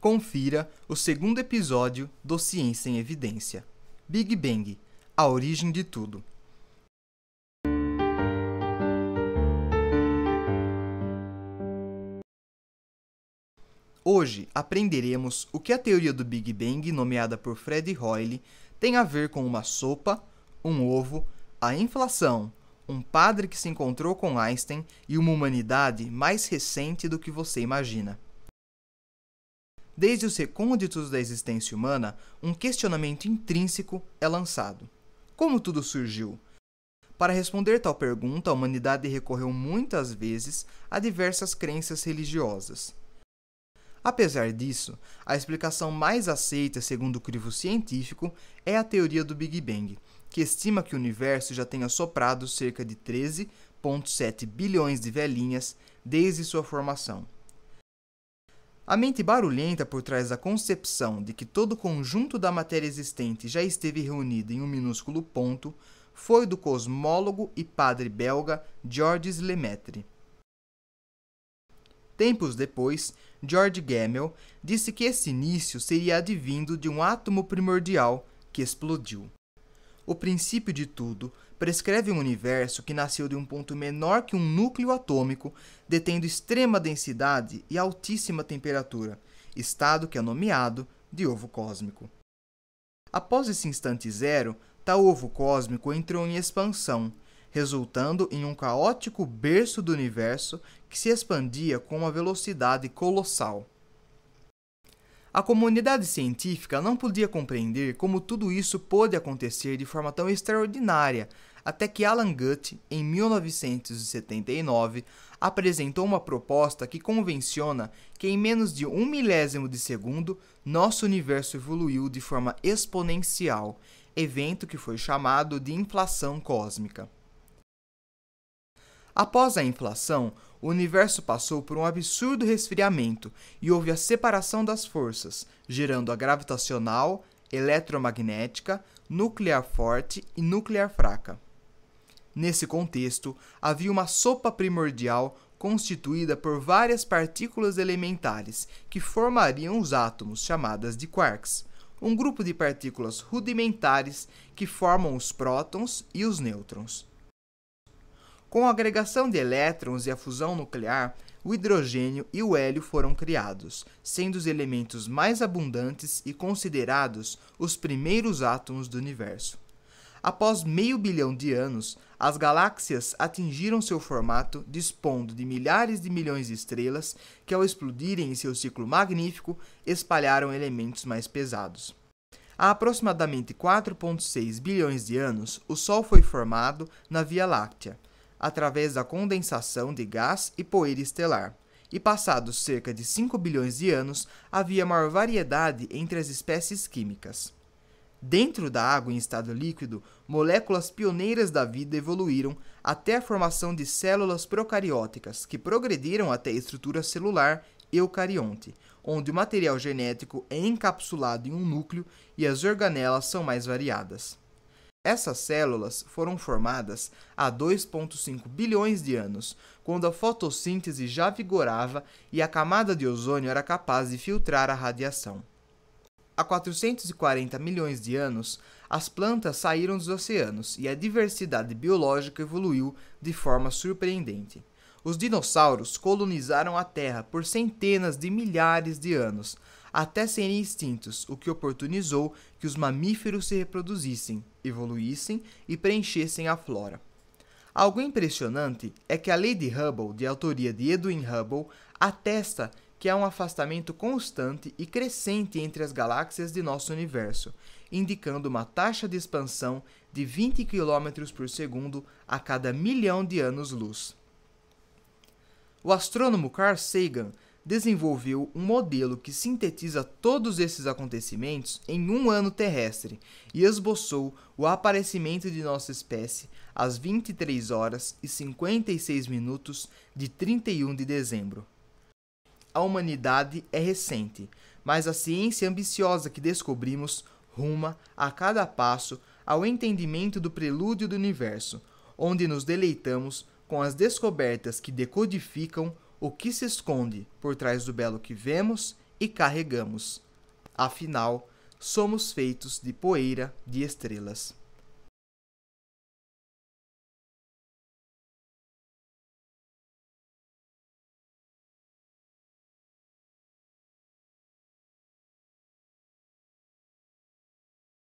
confira o segundo episódio do Ciência em Evidência: Big Bang A Origem de Tudo. Hoje aprenderemos o que a teoria do Big Bang, nomeada por Fred Hoyle, tem a ver com uma sopa, um ovo, a inflação, um padre que se encontrou com Einstein e uma humanidade mais recente do que você imagina. Desde os recônditos da existência humana, um questionamento intrínseco é lançado: Como tudo surgiu? Para responder tal pergunta, a humanidade recorreu muitas vezes a diversas crenças religiosas. Apesar disso, a explicação mais aceita segundo o crivo científico é a teoria do Big Bang, que estima que o universo já tenha soprado cerca de 13,7 bilhões de velhinhas desde sua formação. A mente barulhenta por trás da concepção de que todo o conjunto da matéria existente já esteve reunido em um minúsculo ponto foi do cosmólogo e padre belga Georges Lemaitre. Tempos depois, George Gamel disse que esse início seria advindo de um átomo primordial que explodiu. O princípio de tudo prescreve um universo que nasceu de um ponto menor que um núcleo atômico, detendo extrema densidade e altíssima temperatura, estado que é nomeado de ovo cósmico. Após esse instante zero, tal ovo cósmico entrou em expansão, resultando em um caótico berço do universo que se expandia com uma velocidade colossal. A comunidade científica não podia compreender como tudo isso pôde acontecer de forma tão extraordinária, até que Alan Gutt, em 1979, apresentou uma proposta que convenciona que em menos de um milésimo de segundo nosso universo evoluiu de forma exponencial, evento que foi chamado de inflação cósmica. Após a inflação, o universo passou por um absurdo resfriamento e houve a separação das forças, gerando a gravitacional, eletromagnética, nuclear forte e nuclear fraca. Nesse contexto, havia uma sopa primordial constituída por várias partículas elementares que formariam os átomos chamadas de quarks, um grupo de partículas rudimentares que formam os prótons e os nêutrons. Com a agregação de elétrons e a fusão nuclear, o hidrogênio e o hélio foram criados, sendo os elementos mais abundantes e considerados os primeiros átomos do universo. Após meio bilhão de anos, as galáxias atingiram seu formato, dispondo de milhares de milhões de estrelas que, ao explodirem em seu ciclo magnífico, espalharam elementos mais pesados. Há aproximadamente 4,6 bilhões de anos, o Sol foi formado na Via Láctea, através da condensação de gás e poeira estelar. E passados cerca de 5 bilhões de anos, havia maior variedade entre as espécies químicas. Dentro da água em estado líquido, moléculas pioneiras da vida evoluíram até a formação de células procarióticas, que progrediram até a estrutura celular eucarionte, onde o material genético é encapsulado em um núcleo e as organelas são mais variadas. Essas células foram formadas há 2,5 bilhões de anos, quando a fotossíntese já vigorava e a camada de ozônio era capaz de filtrar a radiação. Há 440 milhões de anos, as plantas saíram dos oceanos e a diversidade biológica evoluiu de forma surpreendente. Os dinossauros colonizaram a Terra por centenas de milhares de anos, até serem extintos, o que oportunizou que os mamíferos se reproduzissem, evoluíssem e preenchessem a flora. Algo impressionante é que a Lei de Hubble, de autoria de Edwin Hubble, atesta que há um afastamento constante e crescente entre as galáxias de nosso universo, indicando uma taxa de expansão de 20 km por segundo a cada milhão de anos-luz. O astrônomo Carl Sagan desenvolveu um modelo que sintetiza todos esses acontecimentos em um ano terrestre e esboçou o aparecimento de nossa espécie às 23 horas e 56 minutos de 31 de dezembro. A humanidade é recente, mas a ciência ambiciosa que descobrimos ruma, a cada passo, ao entendimento do prelúdio do universo, onde nos deleitamos com as descobertas que decodificam o que se esconde por trás do belo que vemos e carregamos. Afinal, somos feitos de poeira de estrelas.